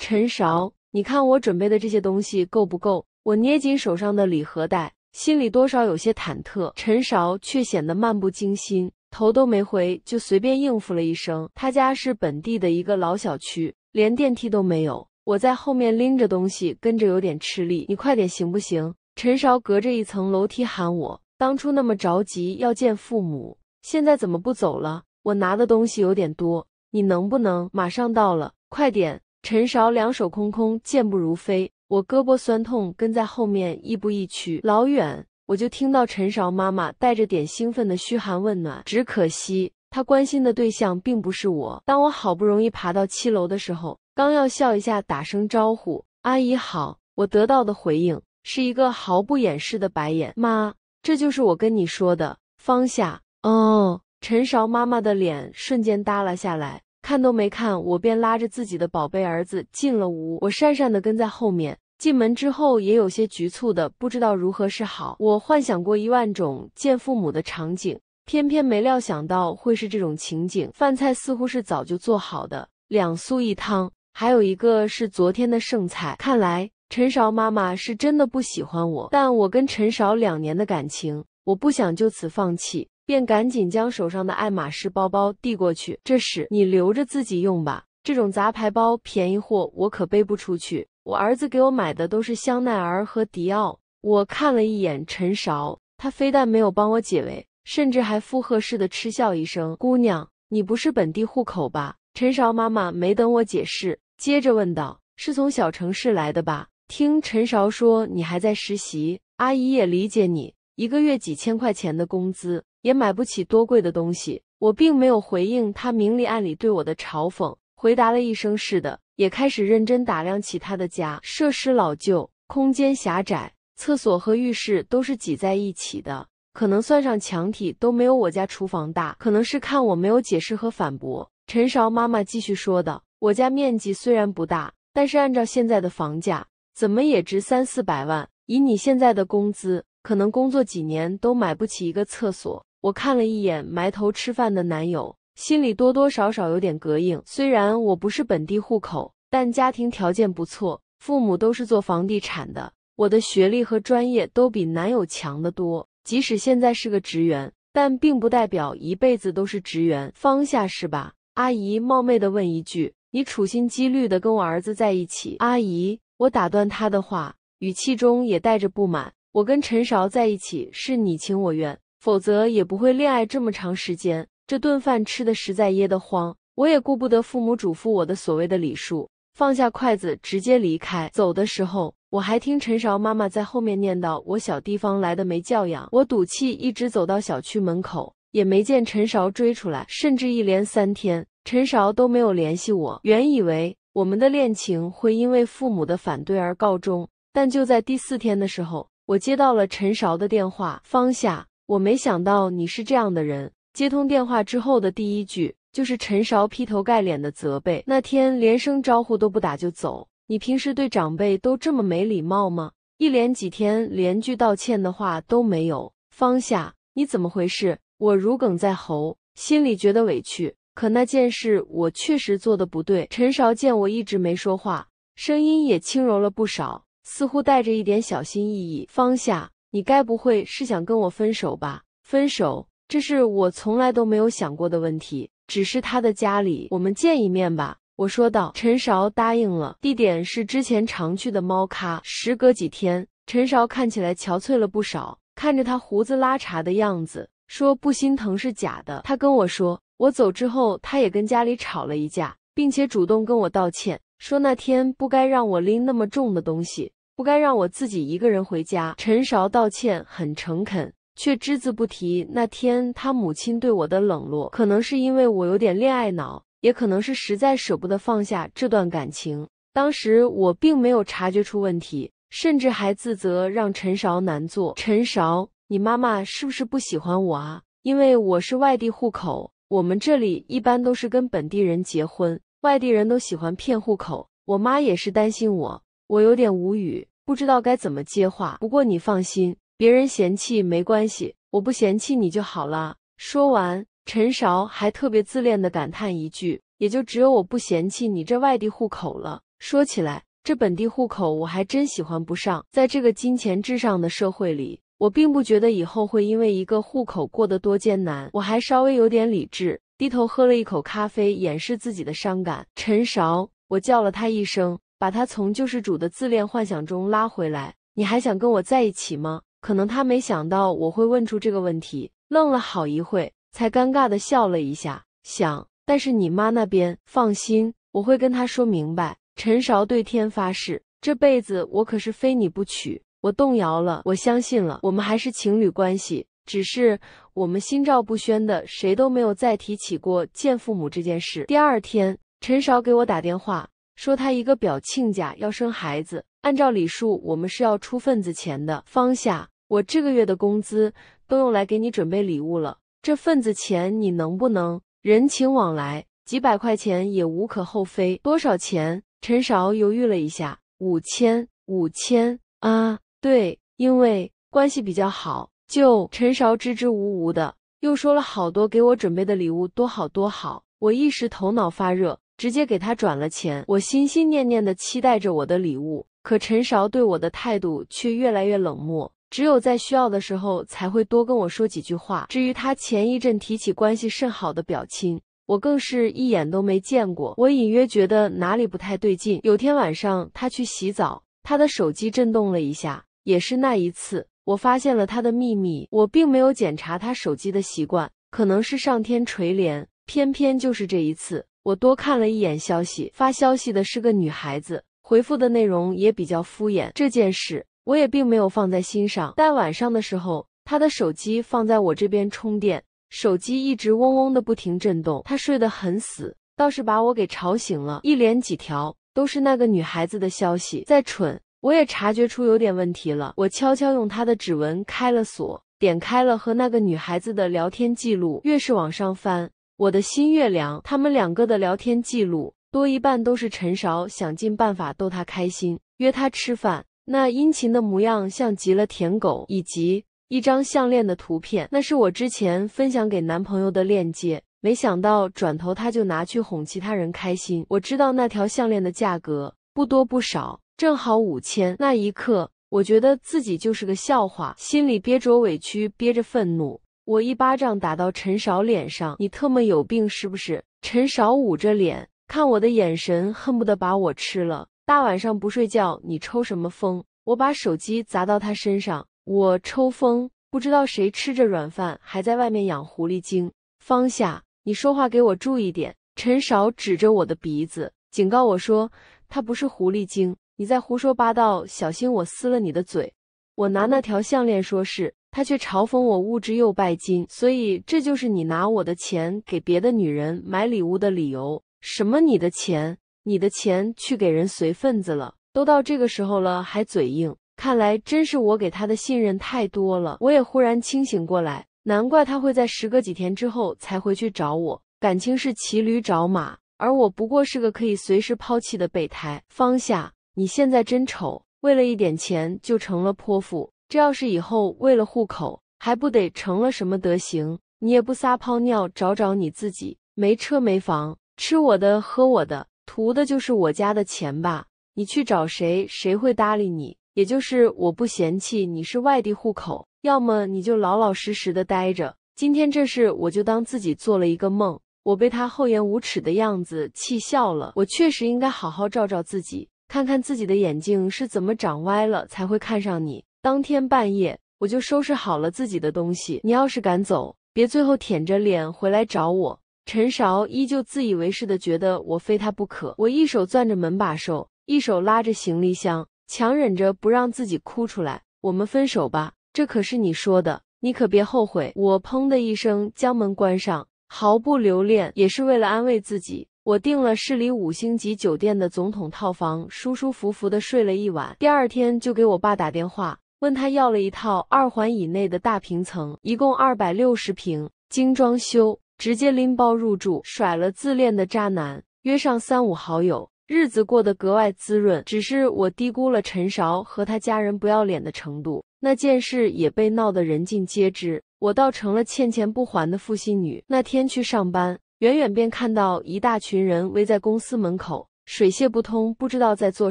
陈韶，你看我准备的这些东西够不够？我捏紧手上的礼盒袋，心里多少有些忐忑。陈韶却显得漫不经心，头都没回，就随便应付了一声。他家是本地的一个老小区，连电梯都没有。我在后面拎着东西跟着有点吃力，你快点行不行？陈韶隔着一层楼梯喊我。当初那么着急要见父母，现在怎么不走了？我拿的东西有点多，你能不能马上到了？快点！陈韶两手空空，健步如飞。我胳膊酸痛，跟在后面亦步亦趋。老远我就听到陈韶妈妈带着点兴奋的嘘寒问暖，只可惜她关心的对象并不是我。当我好不容易爬到七楼的时候，刚要笑一下打声招呼：“阿姨好！”我得到的回应是一个毫不掩饰的白眼。妈，这就是我跟你说的方夏哦。陈韶妈妈的脸瞬间耷拉下来。看都没看，我便拉着自己的宝贝儿子进了屋。我讪讪的跟在后面。进门之后，也有些局促的，不知道如何是好。我幻想过一万种见父母的场景，偏偏没料想到会是这种情景。饭菜似乎是早就做好的，两素一汤，还有一个是昨天的剩菜。看来陈韶妈妈是真的不喜欢我，但我跟陈韶两年的感情，我不想就此放弃。便赶紧将手上的爱马仕包包递过去，这是你留着自己用吧，这种杂牌包便宜货我可背不出去。我儿子给我买的都是香奈儿和迪奥。我看了一眼陈韶，他非但没有帮我解围，甚至还附和似的嗤笑一声：“姑娘，你不是本地户口吧？”陈韶妈妈没等我解释，接着问道：“是从小城市来的吧？听陈韶说你还在实习，阿姨也理解你，一个月几千块钱的工资。”也买不起多贵的东西，我并没有回应他明里暗里对我的嘲讽，回答了一声“是的”，也开始认真打量起他的家，设施老旧，空间狭窄，厕所和浴室都是挤在一起的，可能算上墙体都没有我家厨房大。可能是看我没有解释和反驳，陈韶妈妈继续说道：“我家面积虽然不大，但是按照现在的房价，怎么也值三四百万。以你现在的工资，可能工作几年都买不起一个厕所。”我看了一眼埋头吃饭的男友，心里多多少少有点膈应。虽然我不是本地户口，但家庭条件不错，父母都是做房地产的。我的学历和专业都比男友强得多，即使现在是个职员，但并不代表一辈子都是职员。放下是吧，阿姨？冒昧的问一句，你处心积虑的跟我儿子在一起？阿姨，我打断他的话，语气中也带着不满。我跟陈韶在一起是你情我愿。否则也不会恋爱这么长时间。这顿饭吃的实在噎得慌，我也顾不得父母嘱咐我的所谓的礼数，放下筷子直接离开。走的时候，我还听陈韶妈妈在后面念叨我小地方来的没教养。我赌气一直走到小区门口，也没见陈韶追出来，甚至一连三天，陈韶都没有联系我。原以为我们的恋情会因为父母的反对而告终，但就在第四天的时候，我接到了陈韶的电话，放下。我没想到你是这样的人。接通电话之后的第一句就是陈韶劈头盖脸的责备。那天连声招呼都不打就走，你平时对长辈都这么没礼貌吗？一连几天连句道歉的话都没有。方夏，你怎么回事？我如鲠在喉，心里觉得委屈。可那件事我确实做的不对。陈韶见我一直没说话，声音也轻柔了不少，似乎带着一点小心翼翼。方夏。你该不会是想跟我分手吧？分手，这是我从来都没有想过的问题。只是他的家里，我们见一面吧。我说道。陈韶答应了，地点是之前常去的猫咖。时隔几天，陈韶看起来憔悴了不少，看着他胡子拉碴的样子，说不心疼是假的。他跟我说，我走之后，他也跟家里吵了一架，并且主动跟我道歉，说那天不该让我拎那么重的东西。不该让我自己一个人回家。陈韶道歉很诚恳，却只字不提那天他母亲对我的冷落。可能是因为我有点恋爱脑，也可能是实在舍不得放下这段感情。当时我并没有察觉出问题，甚至还自责让陈韶难做。陈韶，你妈妈是不是不喜欢我啊？因为我是外地户口，我们这里一般都是跟本地人结婚，外地人都喜欢骗户口。我妈也是担心我。我有点无语，不知道该怎么接话。不过你放心，别人嫌弃没关系，我不嫌弃你就好了。说完，陈韶还特别自恋的感叹一句：“也就只有我不嫌弃你这外地户口了。”说起来，这本地户口我还真喜欢不上。在这个金钱至上的社会里，我并不觉得以后会因为一个户口过得多艰难。我还稍微有点理智，低头喝了一口咖啡，掩饰自己的伤感。陈韶，我叫了他一声。把他从救世主的自恋幻想中拉回来，你还想跟我在一起吗？可能他没想到我会问出这个问题，愣了好一会，才尴尬的笑了一下。想，但是你妈那边放心，我会跟他说明白。陈韶对天发誓，这辈子我可是非你不娶。我动摇了，我相信了，我们还是情侣关系，只是我们心照不宣的，谁都没有再提起过见父母这件事。第二天，陈韶给我打电话。说他一个表亲家要生孩子，按照礼数，我们是要出份子钱的。方夏，我这个月的工资都用来给你准备礼物了，这份子钱你能不能？人情往来，几百块钱也无可厚非。多少钱？陈韶犹豫了一下，五千，五千啊，对，因为关系比较好，就陈韶支支吾吾的，又说了好多给我准备的礼物多好多好，我一时头脑发热。直接给他转了钱，我心心念念的期待着我的礼物，可陈韶对我的态度却越来越冷漠，只有在需要的时候才会多跟我说几句话。至于他前一阵提起关系甚好的表亲，我更是一眼都没见过。我隐约觉得哪里不太对劲。有天晚上，他去洗澡，他的手机震动了一下，也是那一次，我发现了他的秘密。我并没有检查他手机的习惯，可能是上天垂怜，偏偏就是这一次。我多看了一眼消息，发消息的是个女孩子，回复的内容也比较敷衍。这件事我也并没有放在心上。但晚上的时候，她的手机放在我这边充电，手机一直嗡嗡的不停震动。她睡得很死，倒是把我给吵醒了。一连几条都是那个女孩子的消息。再蠢，我也察觉出有点问题了。我悄悄用她的指纹开了锁，点开了和那个女孩子的聊天记录。越是往上翻。我的心越凉。他们两个的聊天记录多一半都是陈韶想尽办法逗他开心，约他吃饭，那殷勤的模样像极了舔狗，以及一张项链的图片，那是我之前分享给男朋友的链接，没想到转头他就拿去哄其他人开心。我知道那条项链的价格不多不少，正好五千。那一刻，我觉得自己就是个笑话，心里憋着委屈，憋着愤怒。我一巴掌打到陈少脸上，你特么有病是不是？陈少捂着脸，看我的眼神恨不得把我吃了。大晚上不睡觉，你抽什么风？我把手机砸到他身上。我抽风，不知道谁吃着软饭，还在外面养狐狸精。方夏，你说话给我注意点。陈少指着我的鼻子，警告我说，他不是狐狸精，你在胡说八道，小心我撕了你的嘴。我拿那条项链说事。他却嘲讽我物质又拜金，所以这就是你拿我的钱给别的女人买礼物的理由？什么你的钱，你的钱去给人随份子了？都到这个时候了还嘴硬，看来真是我给他的信任太多了。我也忽然清醒过来，难怪他会在时隔几天之后才回去找我，感情是骑驴找马，而我不过是个可以随时抛弃的备胎。方夏，你现在真丑，为了一点钱就成了泼妇。这要是以后为了户口，还不得成了什么德行？你也不撒泡尿找找你自己，没车没房，吃我的喝我的，图的就是我家的钱吧？你去找谁？谁会搭理你？也就是我不嫌弃你是外地户口，要么你就老老实实的待着。今天这事，我就当自己做了一个梦。我被他厚颜无耻的样子气笑了。我确实应该好好照照自己，看看自己的眼睛是怎么长歪了才会看上你。当天半夜，我就收拾好了自己的东西。你要是敢走，别最后舔着脸回来找我。陈韶依旧自以为是的觉得我非他不可。我一手攥着门把手，一手拉着行李箱，强忍着不让自己哭出来。我们分手吧，这可是你说的，你可别后悔。我砰的一声将门关上，毫不留恋，也是为了安慰自己。我订了市里五星级酒店的总统套房，舒舒服服的睡了一晚。第二天就给我爸打电话。问他要了一套二环以内的大平层，一共二百六十平，精装修，直接拎包入住，甩了自恋的渣男，约上三五好友，日子过得格外滋润。只是我低估了陈韶和他家人不要脸的程度，那件事也被闹得人尽皆知，我倒成了欠钱不还的负心女。那天去上班，远远便看到一大群人围在公司门口，水泄不通，不知道在做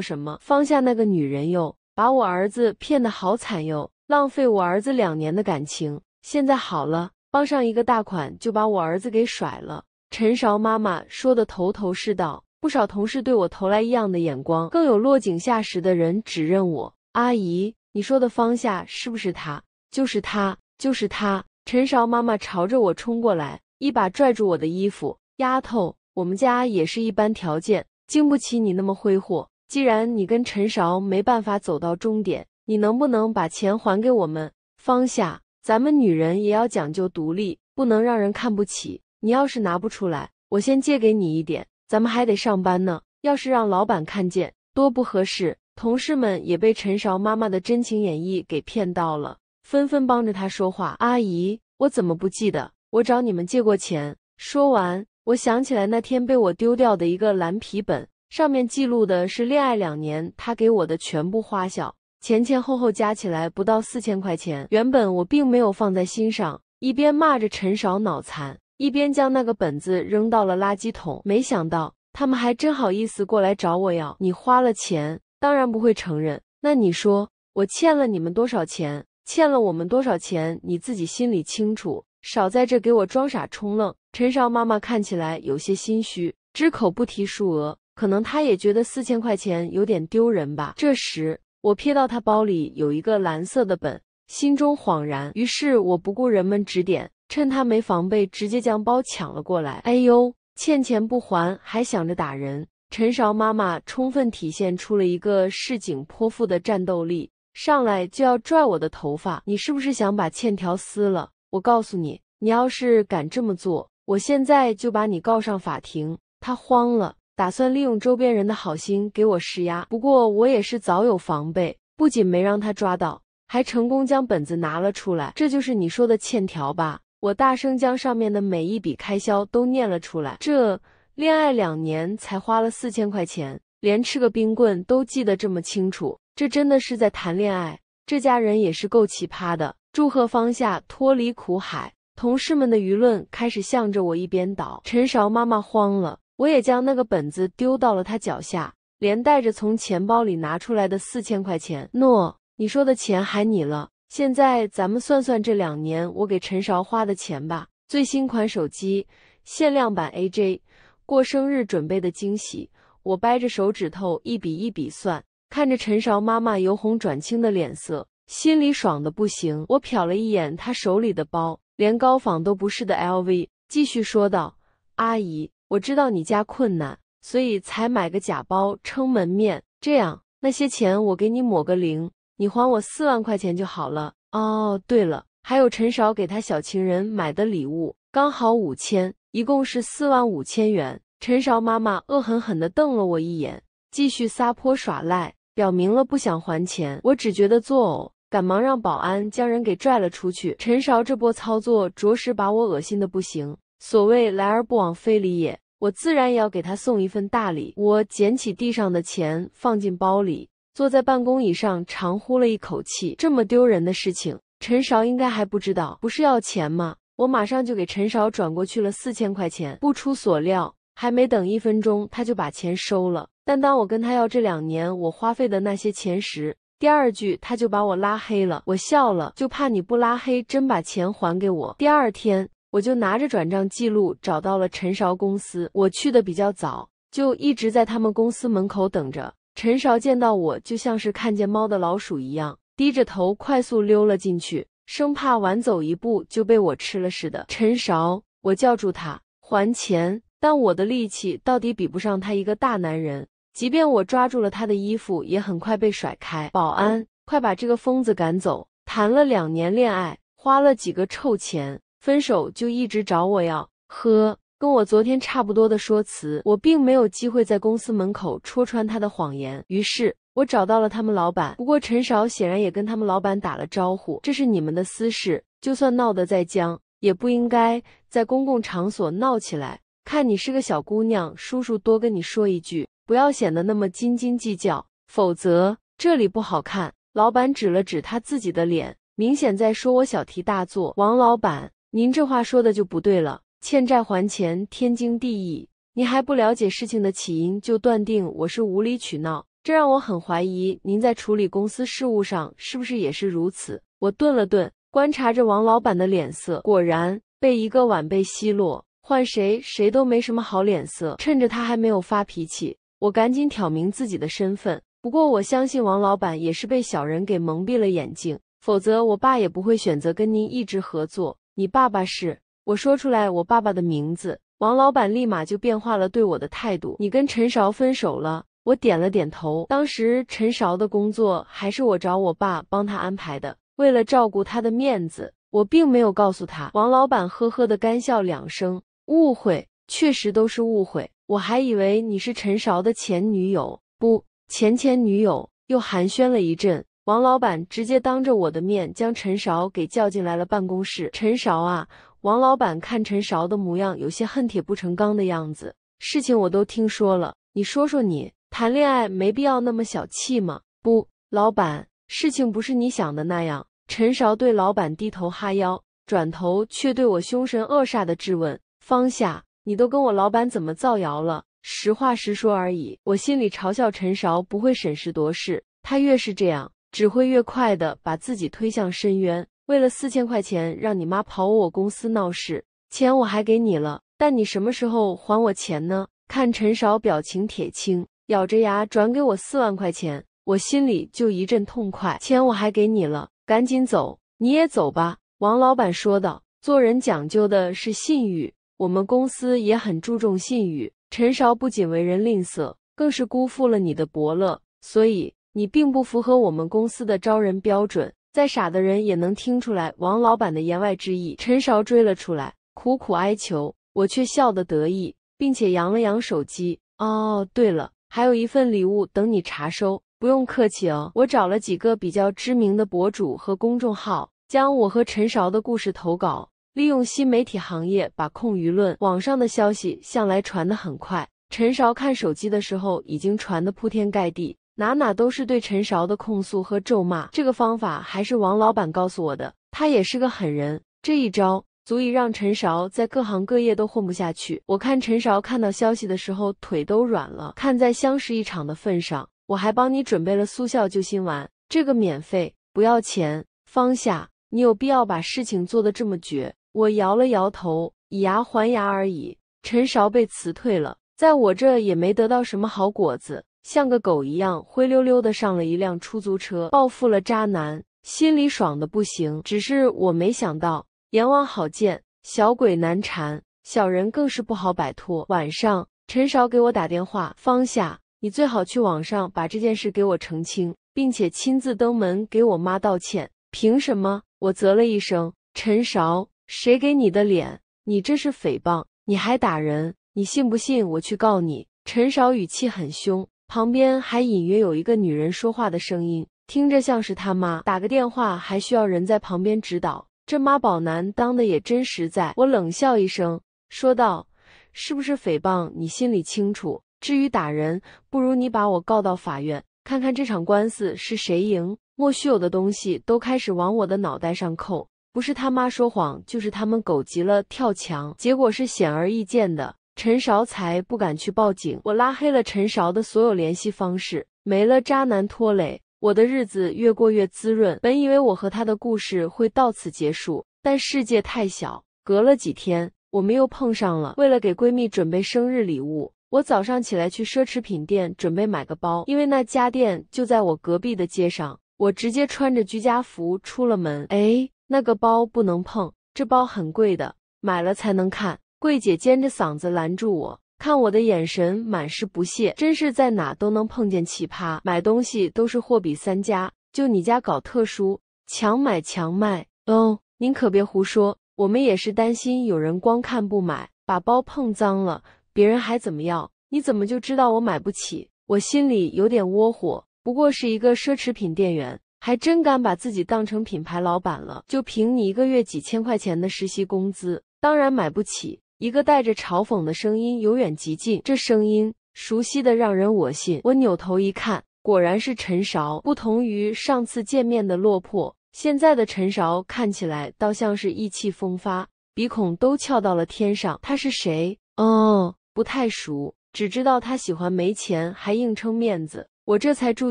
什么。放下那个女人哟。把我儿子骗得好惨哟，浪费我儿子两年的感情，现在好了，傍上一个大款就把我儿子给甩了。陈韶妈妈说的头头是道，不少同事对我投来异样的眼光，更有落井下石的人指认我。阿姨，你说的方夏是不是他？就是他，就是他！陈韶妈妈朝着我冲过来，一把拽住我的衣服，丫头，我们家也是一般条件，经不起你那么挥霍。既然你跟陈韶没办法走到终点，你能不能把钱还给我们？方夏，咱们女人也要讲究独立，不能让人看不起。你要是拿不出来，我先借给你一点，咱们还得上班呢。要是让老板看见，多不合适。同事们也被陈韶妈妈的真情演绎给骗到了，纷纷帮着她说话。阿姨，我怎么不记得我找你们借过钱？说完，我想起来那天被我丢掉的一个蓝皮本。上面记录的是恋爱两年他给我的全部花销，前前后后加起来不到四千块钱。原本我并没有放在心上，一边骂着陈少脑残，一边将那个本子扔到了垃圾桶。没想到他们还真好意思过来找我要，你花了钱，当然不会承认。那你说我欠了你们多少钱？欠了我们多少钱？你自己心里清楚。少在这给我装傻充愣。陈少妈妈看起来有些心虚，只口不提数额。可能他也觉得四千块钱有点丢人吧。这时，我瞥到他包里有一个蓝色的本，心中恍然。于是，我不顾人们指点，趁他没防备，直接将包抢了过来。哎呦，欠钱不还，还想着打人！陈韶妈妈充分体现出了一个市井泼妇的战斗力，上来就要拽我的头发。你是不是想把欠条撕了？我告诉你，你要是敢这么做，我现在就把你告上法庭。他慌了。打算利用周边人的好心给我施压，不过我也是早有防备，不仅没让他抓到，还成功将本子拿了出来。这就是你说的欠条吧？我大声将上面的每一笔开销都念了出来。这恋爱两年才花了四千块钱，连吃个冰棍都记得这么清楚，这真的是在谈恋爱？这家人也是够奇葩的。祝贺方夏脱离苦海，同事们的舆论开始向着我一边倒。陈韶妈妈慌了。我也将那个本子丢到了他脚下，连带着从钱包里拿出来的四千块钱。诺，你说的钱还你了。现在咱们算算这两年我给陈韶花的钱吧。最新款手机，限量版 AJ，过生日准备的惊喜。我掰着手指头一笔一笔算，看着陈韶妈妈由红转青的脸色，心里爽的不行。我瞟了一眼她手里的包，连高仿都不是的 LV，继续说道：“阿姨。”我知道你家困难，所以才买个假包撑门面。这样，那些钱我给你抹个零，你还我四万块钱就好了。哦，对了，还有陈少给他小情人买的礼物，刚好五千，一共是四万五千元。陈少妈妈恶狠狠地瞪了我一眼，继续撒泼耍赖，表明了不想还钱。我只觉得作呕，赶忙让保安将人给拽了出去。陈少这波操作着实把我恶心的不行。所谓来而不往非礼也，我自然也要给他送一份大礼。我捡起地上的钱，放进包里，坐在办公椅上，长呼了一口气。这么丢人的事情，陈韶应该还不知道。不是要钱吗？我马上就给陈韶转过去了四千块钱。不出所料，还没等一分钟，他就把钱收了。但当我跟他要这两年我花费的那些钱时，第二句他就把我拉黑了。我笑了，就怕你不拉黑，真把钱还给我。第二天。我就拿着转账记录找到了陈韶公司。我去的比较早，就一直在他们公司门口等着。陈韶见到我，就像是看见猫的老鼠一样，低着头快速溜了进去，生怕晚走一步就被我吃了似的。陈韶，我叫住他还钱，但我的力气到底比不上他一个大男人，即便我抓住了他的衣服，也很快被甩开。保安，快把这个疯子赶走！谈了两年恋爱，花了几个臭钱。分手就一直找我要，呵，跟我昨天差不多的说辞。我并没有机会在公司门口戳穿他的谎言，于是我找到了他们老板。不过陈少显然也跟他们老板打了招呼。这是你们的私事，就算闹得再僵，也不应该在公共场所闹起来。看你是个小姑娘，叔叔多跟你说一句，不要显得那么斤斤计较，否则这里不好看。老板指了指他自己的脸，明显在说我小题大做。王老板。您这话说的就不对了，欠债还钱，天经地义。您还不了解事情的起因，就断定我是无理取闹，这让我很怀疑您在处理公司事务上是不是也是如此。我顿了顿，观察着王老板的脸色，果然被一个晚辈奚落，换谁谁都没什么好脸色。趁着他还没有发脾气，我赶紧挑明自己的身份。不过我相信王老板也是被小人给蒙蔽了眼睛，否则我爸也不会选择跟您一直合作。你爸爸是我说出来，我爸爸的名字。王老板立马就变化了对我的态度。你跟陈韶分手了，我点了点头。当时陈韶的工作还是我找我爸帮他安排的，为了照顾他的面子，我并没有告诉他。王老板呵呵的干笑两声，误会，确实都是误会。我还以为你是陈韶的前女友，不，前前女友。又寒暄了一阵。王老板直接当着我的面将陈韶给叫进来了办公室。陈韶啊，王老板看陈韶的模样，有些恨铁不成钢的样子。事情我都听说了，你说说你，谈恋爱没必要那么小气吗？不，老板，事情不是你想的那样。陈韶对老板低头哈腰，转头却对我凶神恶煞的质问：“方夏，你都跟我老板怎么造谣了？实话实说而已。”我心里嘲笑陈韶不会审时度势，他越是这样。只会越快的把自己推向深渊。为了四千块钱，让你妈跑我公司闹事，钱我还给你了，但你什么时候还我钱呢？看陈少表情铁青，咬着牙转给我四万块钱，我心里就一阵痛快。钱我还给你了，赶紧走，你也走吧。王老板说道：“做人讲究的是信誉，我们公司也很注重信誉。陈少不仅为人吝啬，更是辜负了你的伯乐，所以。”你并不符合我们公司的招人标准，再傻的人也能听出来王老板的言外之意。陈韶追了出来，苦苦哀求，我却笑得得意，并且扬了扬手机。哦，对了，还有一份礼物等你查收，不用客气哦。我找了几个比较知名的博主和公众号，将我和陈韶的故事投稿，利用新媒体行业把控舆论。网上的消息向来传得很快，陈韶看手机的时候，已经传得铺天盖地。哪哪都是对陈韶的控诉和咒骂。这个方法还是王老板告诉我的，他也是个狠人。这一招足以让陈韶在各行各业都混不下去。我看陈韶看到消息的时候腿都软了。看在相识一场的份上，我还帮你准备了速效救心丸，这个免费，不要钱。方夏，你有必要把事情做得这么绝？我摇了摇头，以牙还牙而已。陈韶被辞退了，在我这也没得到什么好果子。像个狗一样灰溜溜的上了一辆出租车，报复了渣男，心里爽的不行。只是我没想到，阎王好见，小鬼难缠，小人更是不好摆脱。晚上，陈少给我打电话：“方夏，你最好去网上把这件事给我澄清，并且亲自登门给我妈道歉。”凭什么？我啧了一声：“陈少，谁给你的脸？你这是诽谤，你还打人，你信不信我去告你？”陈少语气很凶。旁边还隐约有一个女人说话的声音，听着像是他妈打个电话还需要人在旁边指导，这妈宝男当的也真实在。我冷笑一声说道：“是不是诽谤你心里清楚？至于打人，不如你把我告到法院，看看这场官司是谁赢。”莫须有的东西都开始往我的脑袋上扣，不是他妈说谎，就是他们狗急了跳墙，结果是显而易见的。陈韶才不敢去报警，我拉黑了陈韶的所有联系方式，没了渣男拖累，我的日子越过越滋润。本以为我和他的故事会到此结束，但世界太小，隔了几天我们又碰上了。为了给闺蜜准备生日礼物，我早上起来去奢侈品店准备买个包，因为那家店就在我隔壁的街上，我直接穿着居家服出了门。哎，那个包不能碰，这包很贵的，买了才能看。柜姐尖着嗓子拦住我，看我的眼神满是不屑。真是在哪都能碰见奇葩，买东西都是货比三家，就你家搞特殊，强买强卖。哦，您可别胡说，我们也是担心有人光看不买，把包碰脏了，别人还怎么样？你怎么就知道我买不起？我心里有点窝火。不过是一个奢侈品店员，还真敢把自己当成品牌老板了。就凭你一个月几千块钱的实习工资，当然买不起。一个带着嘲讽的声音由远及近，这声音熟悉的让人恶心。我扭头一看，果然是陈韶。不同于上次见面的落魄，现在的陈韶看起来倒像是意气风发，鼻孔都翘到了天上。他是谁？哦，不太熟，只知道他喜欢没钱还硬撑面子。我这才注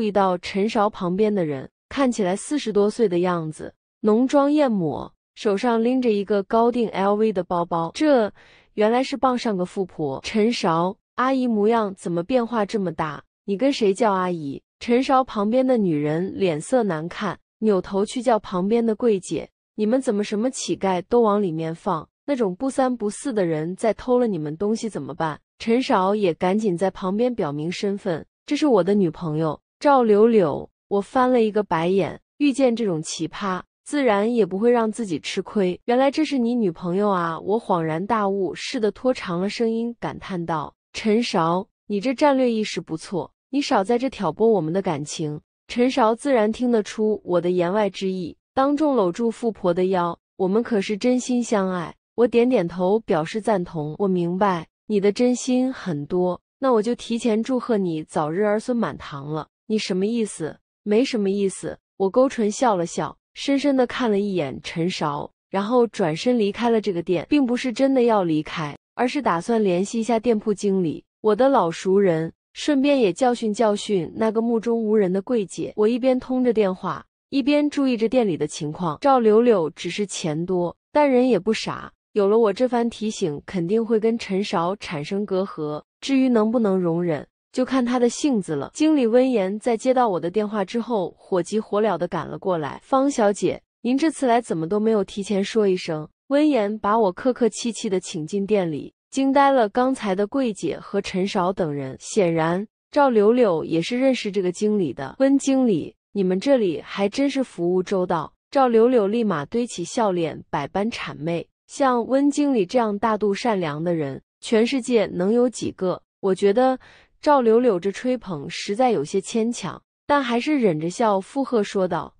意到陈韶旁边的人，看起来四十多岁的样子，浓妆艳抹，手上拎着一个高定 LV 的包包。这。原来是傍上个富婆，陈韶，阿姨模样怎么变化这么大？你跟谁叫阿姨？陈韶旁边的女人脸色难看，扭头去叫旁边的柜姐。你们怎么什么乞丐都往里面放？那种不三不四的人在偷了你们东西怎么办？陈韶也赶紧在旁边表明身份，这是我的女朋友赵柳柳。我翻了一个白眼，遇见这种奇葩。自然也不会让自己吃亏。原来这是你女朋友啊！我恍然大悟似的拖长了声音感叹道：“陈勺，你这战略意识不错。你少在这挑拨我们的感情。”陈勺自然听得出我的言外之意，当众搂住富婆的腰：“我们可是真心相爱。”我点点头表示赞同。我明白你的真心很多，那我就提前祝贺你早日儿孙满堂了。你什么意思？没什么意思。我勾唇笑了笑。深深地看了一眼陈韶，然后转身离开了这个店，并不是真的要离开，而是打算联系一下店铺经理，我的老熟人，顺便也教训教训那个目中无人的柜姐。我一边通着电话，一边注意着店里的情况。赵柳柳只是钱多，但人也不傻，有了我这番提醒，肯定会跟陈韶产生隔阂。至于能不能容忍？就看他的性子了。经理温言在接到我的电话之后，火急火燎的赶了过来。方小姐，您这次来怎么都没有提前说一声？温言把我客客气气的请进店里，惊呆了刚才的柜姐和陈少等人。显然，赵柳柳也是认识这个经理的。温经理，你们这里还真是服务周到。赵柳柳立马堆起笑脸，百般谄媚。像温经理这样大度善良的人，全世界能有几个？我觉得。赵柳柳这吹捧实在有些牵强，但还是忍着笑附和说道：“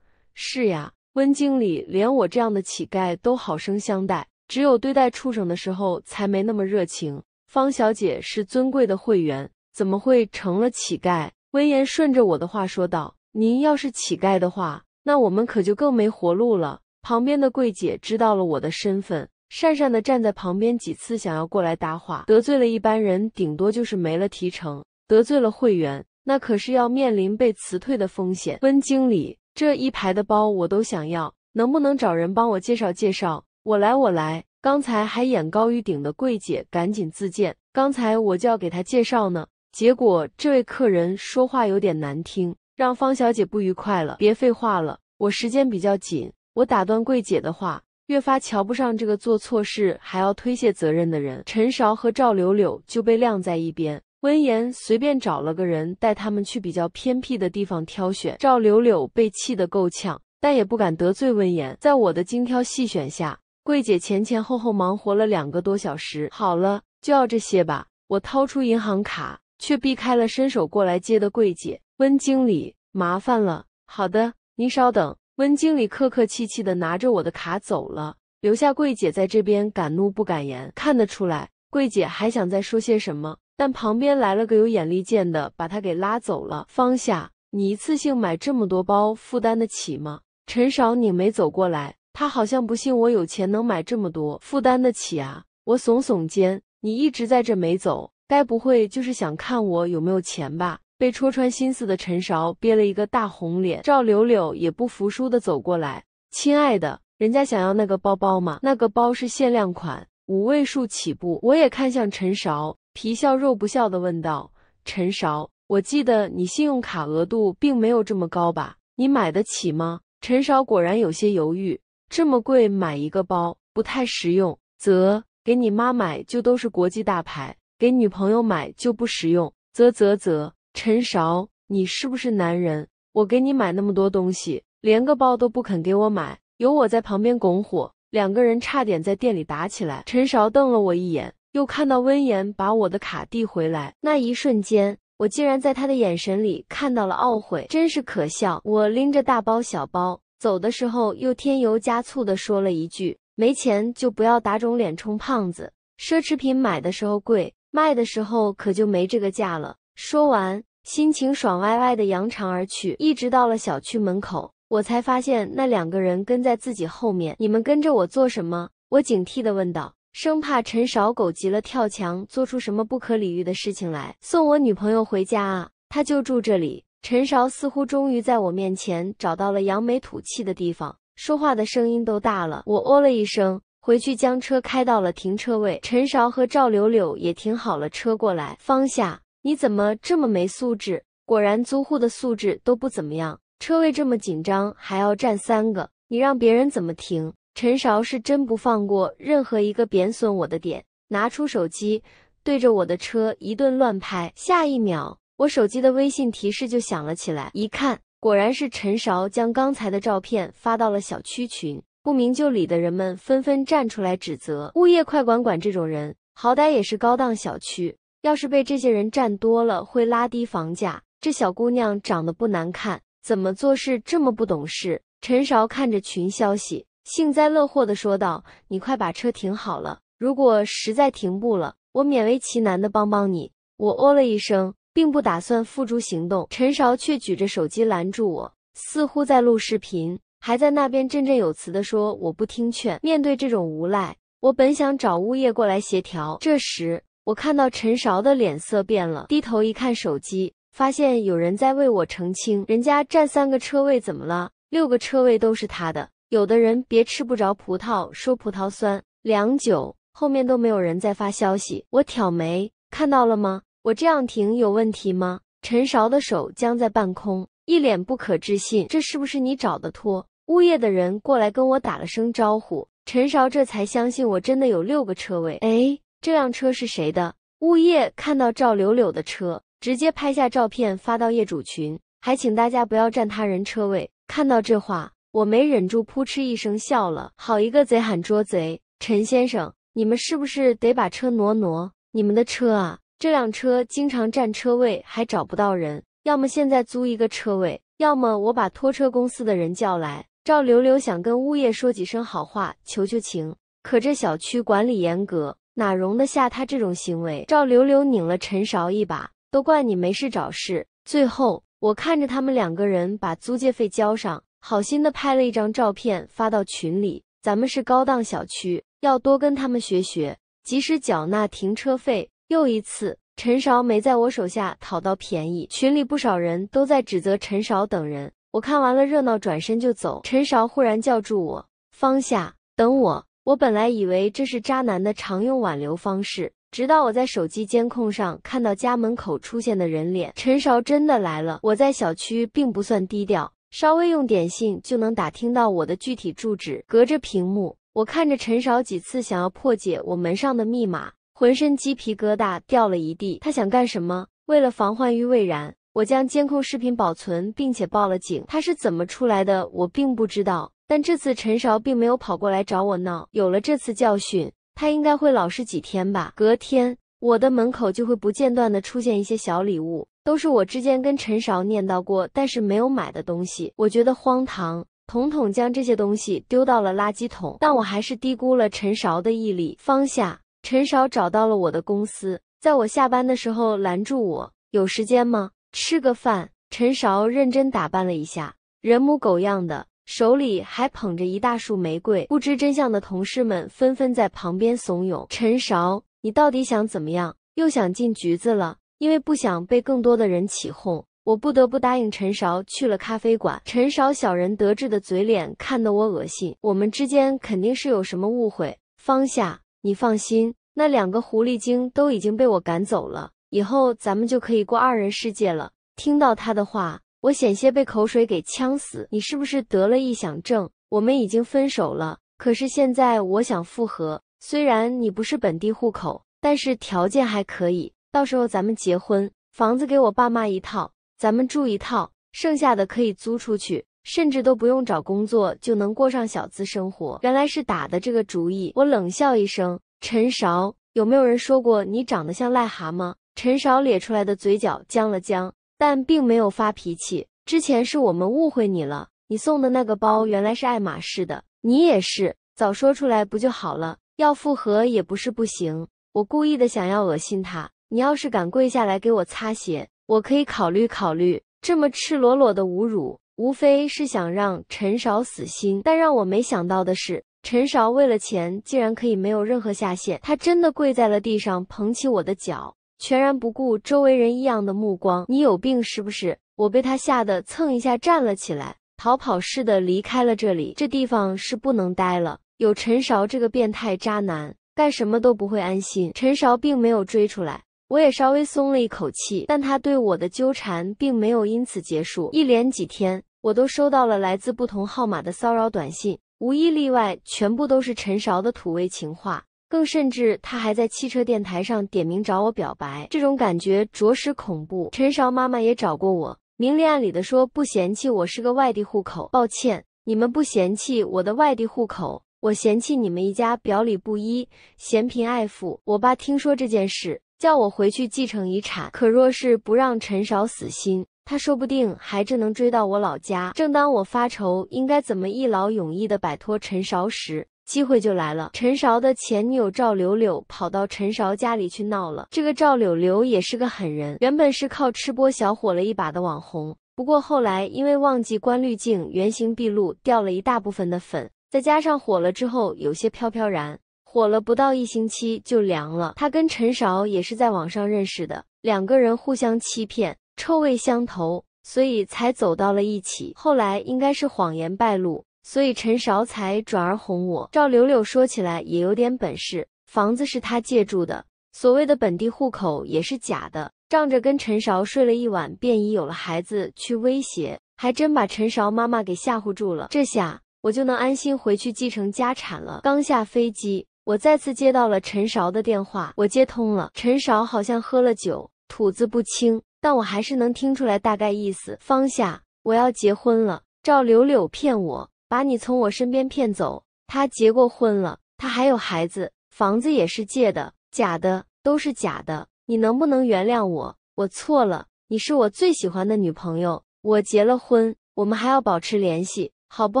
是呀，温经理连我这样的乞丐都好生相待，只有对待畜生的时候才没那么热情。方小姐是尊贵的会员，怎么会成了乞丐？”温言顺着我的话说道：“您要是乞丐的话，那我们可就更没活路了。”旁边的柜姐知道了我的身份。讪讪的站在旁边，几次想要过来搭话，得罪了一般人，顶多就是没了提成；得罪了会员，那可是要面临被辞退的风险。温经理，这一排的包我都想要，能不能找人帮我介绍介绍？我来，我来。刚才还眼高于顶的柜姐，赶紧自荐。刚才我就要给她介绍呢，结果这位客人说话有点难听，让方小姐不愉快了。别废话了，我时间比较紧，我打断柜姐的话。越发瞧不上这个做错事还要推卸责任的人，陈韶和赵柳柳就被晾在一边。温言随便找了个人带他们去比较偏僻的地方挑选。赵柳柳被气得够呛，但也不敢得罪温言。在我的精挑细选下，柜姐前前后后忙活了两个多小时。好了，就要这些吧。我掏出银行卡，却避开了伸手过来接的柜姐。温经理，麻烦了。好的，您稍等。温经理客客气气的拿着我的卡走了，留下柜姐在这边敢怒不敢言。看得出来，柜姐还想再说些什么，但旁边来了个有眼力见的，把她给拉走了。方夏，你一次性买这么多包，负担得起吗？陈少，你没走过来，他好像不信我有钱能买这么多，负担得起啊！我耸耸肩，你一直在这没走，该不会就是想看我有没有钱吧？被戳穿心思的陈韶憋了一个大红脸，赵柳柳也不服输的走过来：“亲爱的，人家想要那个包包吗？那个包是限量款，五位数起步。”我也看向陈韶，皮笑肉不笑的问道：“陈韶，我记得你信用卡额度并没有这么高吧？你买得起吗？”陈韶果然有些犹豫：“这么贵，买一个包不太实用。”“啧，给你妈买就都是国际大牌，给女朋友买就不实用。”“啧啧啧。”陈韶，你是不是男人？我给你买那么多东西，连个包都不肯给我买。有我在旁边拱火，两个人差点在店里打起来。陈韶瞪了我一眼，又看到温言把我的卡递回来，那一瞬间，我竟然在他的眼神里看到了懊悔，真是可笑。我拎着大包小包走的时候，又添油加醋的说了一句：没钱就不要打肿脸充胖子。奢侈品买的时候贵，卖的时候可就没这个价了。说完，心情爽歪歪的扬长而去，一直到了小区门口，我才发现那两个人跟在自己后面。你们跟着我做什么？我警惕的问道，生怕陈韶狗急了跳墙，做出什么不可理喻的事情来。送我女朋友回家啊，她就住这里。陈韶似乎终于在我面前找到了扬眉吐气的地方，说话的声音都大了。我哦了一声，回去将车开到了停车位。陈韶和赵柳柳也停好了车过来，放下。你怎么这么没素质？果然租户的素质都不怎么样。车位这么紧张，还要占三个，你让别人怎么停？陈韶是真不放过任何一个贬损我的点，拿出手机对着我的车一顿乱拍。下一秒，我手机的微信提示就响了起来，一看，果然是陈韶将刚才的照片发到了小区群。不明就里的人们纷纷站出来指责物业，快管管这种人，好歹也是高档小区。要是被这些人占多了，会拉低房价。这小姑娘长得不难看，怎么做事这么不懂事？陈韶看着群消息，幸灾乐祸的说道：“你快把车停好了，如果实在停不了，我勉为其难的帮帮你。”我哦了一声，并不打算付诸行动。陈韶却举着手机拦住我，似乎在录视频，还在那边振振有词的说：“我不听劝。”面对这种无赖，我本想找物业过来协调，这时。我看到陈韶的脸色变了，低头一看手机，发现有人在为我澄清：“人家占三个车位怎么了？六个车位都是他的。”有的人别吃不着葡萄说葡萄酸。良久，后面都没有人在发消息。我挑眉，看到了吗？我这样停有问题吗？陈韶的手僵在半空，一脸不可置信：“这是不是你找的托？”物业的人过来跟我打了声招呼，陈韶这才相信我真的有六个车位。哎。这辆车是谁的？物业看到赵柳柳的车，直接拍下照片发到业主群，还请大家不要占他人车位。看到这话，我没忍住，扑哧一声笑了。好一个贼喊捉贼！陈先生，你们是不是得把车挪挪？你们的车啊，这辆车经常占车位，还找不到人。要么现在租一个车位，要么我把拖车公司的人叫来。赵柳柳想跟物业说几声好话，求求情，可这小区管理严格。哪容得下他这种行为？赵柳柳拧了陈勺一把，都怪你没事找事。最后，我看着他们两个人把租借费交上，好心的拍了一张照片发到群里。咱们是高档小区，要多跟他们学学，及时缴纳停车费。又一次，陈勺没在我手下讨到便宜，群里不少人都在指责陈勺等人。我看完了热闹，转身就走。陈勺忽然叫住我：“方夏，等我。”我本来以为这是渣男的常用挽留方式，直到我在手机监控上看到家门口出现的人脸，陈韶真的来了。我在小区并不算低调，稍微用点心就能打听到我的具体住址。隔着屏幕，我看着陈韶几次想要破解我门上的密码，浑身鸡皮疙瘩掉了一地。他想干什么？为了防患于未然，我将监控视频保存，并且报了警。他是怎么出来的？我并不知道。但这次陈韶并没有跑过来找我闹。有了这次教训，他应该会老实几天吧。隔天，我的门口就会不间断的出现一些小礼物，都是我之前跟陈韶念叨过，但是没有买的东西。我觉得荒唐，统统将这些东西丢到了垃圾桶。但我还是低估了陈韶的毅力。放下，陈韶找到了我的公司，在我下班的时候拦住我：“有时间吗？吃个饭。”陈韶认真打扮了一下，人模狗样的。手里还捧着一大束玫瑰，不知真相的同事们纷纷在旁边怂恿：“陈韶，你到底想怎么样？又想进局子了？”因为不想被更多的人起哄，我不得不答应陈韶去了咖啡馆。陈韶小人得志的嘴脸看得我恶心。我们之间肯定是有什么误会。方夏，你放心，那两个狐狸精都已经被我赶走了，以后咱们就可以过二人世界了。听到他的话。我险些被口水给呛死，你是不是得了臆想症？我们已经分手了，可是现在我想复合。虽然你不是本地户口，但是条件还可以，到时候咱们结婚，房子给我爸妈一套，咱们住一套，剩下的可以租出去，甚至都不用找工作就能过上小资生活。原来是打的这个主意，我冷笑一声：“陈韶，有没有人说过你长得像癞蛤蟆？”陈韶咧出来的嘴角僵了僵。但并没有发脾气。之前是我们误会你了。你送的那个包原来是爱马仕的，你也是，早说出来不就好了？要复合也不是不行。我故意的想要恶心他。你要是敢跪下来给我擦鞋，我可以考虑考虑。这么赤裸裸的侮辱，无非是想让陈少死心。但让我没想到的是，陈少为了钱竟然可以没有任何下限。他真的跪在了地上，捧起我的脚。全然不顾周围人异样的目光，你有病是不是？我被他吓得蹭一下站了起来，逃跑似的离开了这里。这地方是不能待了，有陈韶这个变态渣男，干什么都不会安心。陈韶并没有追出来，我也稍微松了一口气。但他对我的纠缠并没有因此结束，一连几天我都收到了来自不同号码的骚扰短信，无一例外，全部都是陈韶的土味情话。更甚至，他还在汽车电台上点名找我表白，这种感觉着实恐怖。陈韶妈妈也找过我，明里暗里的说不嫌弃我是个外地户口。抱歉，你们不嫌弃我的外地户口，我嫌弃你们一家表里不一，嫌贫爱富。我爸听说这件事，叫我回去继承遗产。可若是不让陈韶死心，他说不定还真能追到我老家。正当我发愁应该怎么一劳永逸的摆脱陈韶时，机会就来了，陈韶的前女友赵柳柳跑到陈韶家里去闹了。这个赵柳柳也是个狠人，原本是靠吃播小火了一把的网红，不过后来因为忘记关滤镜，原形毕露，掉了一大部分的粉。再加上火了之后有些飘飘然，火了不到一星期就凉了。他跟陈韶也是在网上认识的，两个人互相欺骗，臭味相投，所以才走到了一起。后来应该是谎言败露。所以陈韶才转而哄我。赵柳柳说起来也有点本事，房子是他借住的，所谓的本地户口也是假的。仗着跟陈韶睡了一晚，便已有了孩子去威胁，还真把陈韶妈妈给吓唬住了。这下我就能安心回去继承家产了。刚下飞机，我再次接到了陈韶的电话，我接通了。陈韶好像喝了酒，吐字不清，但我还是能听出来大概意思。方夏，我要结婚了。赵柳柳骗我。把你从我身边骗走，他结过婚了，他还有孩子，房子也是借的，假的，都是假的。你能不能原谅我？我错了，你是我最喜欢的女朋友，我结了婚，我们还要保持联系，好不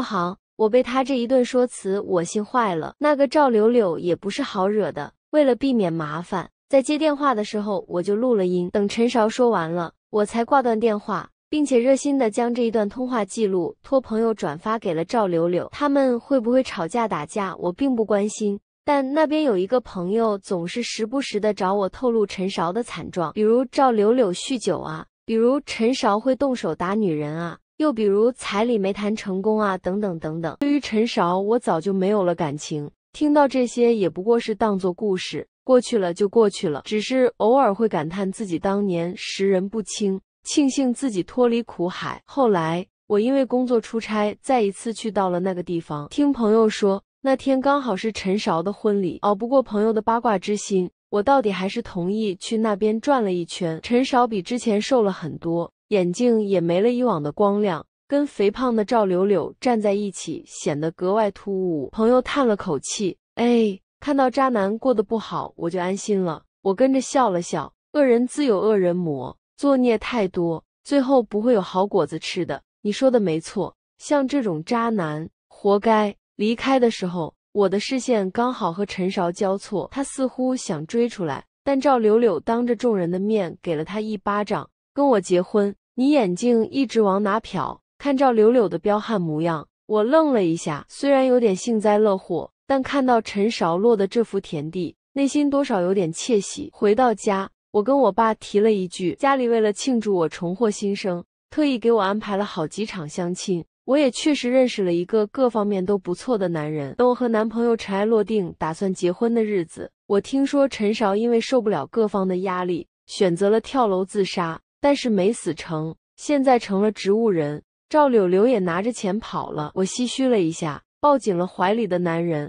好？我被他这一顿说辞，我心坏了。那个赵柳柳也不是好惹的。为了避免麻烦，在接电话的时候我就录了音，等陈韶说完了，我才挂断电话。并且热心的将这一段通话记录托朋友转发给了赵柳柳。他们会不会吵架打架，我并不关心。但那边有一个朋友总是时不时的找我透露陈韶的惨状，比如赵柳柳酗酒啊，比如陈韶会动手打女人啊，又比如彩礼没谈成功啊，等等等等。对于陈韶，我早就没有了感情，听到这些也不过是当做故事，过去了就过去了。只是偶尔会感叹自己当年识人不清。庆幸自己脱离苦海。后来，我因为工作出差，再一次去到了那个地方。听朋友说，那天刚好是陈韶的婚礼。熬不过朋友的八卦之心，我到底还是同意去那边转了一圈。陈韶比之前瘦了很多，眼镜也没了以往的光亮，跟肥胖的赵柳柳站在一起，显得格外突兀。朋友叹了口气：“哎，看到渣男过得不好，我就安心了。”我跟着笑了笑：“恶人自有恶人磨。”作孽太多，最后不会有好果子吃的。你说的没错，像这种渣男，活该。离开的时候，我的视线刚好和陈韶交错，他似乎想追出来，但赵柳柳当着众人的面给了他一巴掌。跟我结婚，你眼睛一直往哪瞟？看赵柳柳的彪悍模样，我愣了一下，虽然有点幸灾乐祸，但看到陈韶落的这幅田地，内心多少有点窃喜。回到家。我跟我爸提了一句，家里为了庆祝我重获新生，特意给我安排了好几场相亲。我也确实认识了一个各方面都不错的男人。等我和男朋友尘埃落定，打算结婚的日子，我听说陈韶因为受不了各方的压力，选择了跳楼自杀，但是没死成，现在成了植物人。赵柳柳也拿着钱跑了。我唏嘘了一下，抱紧了怀里的男人。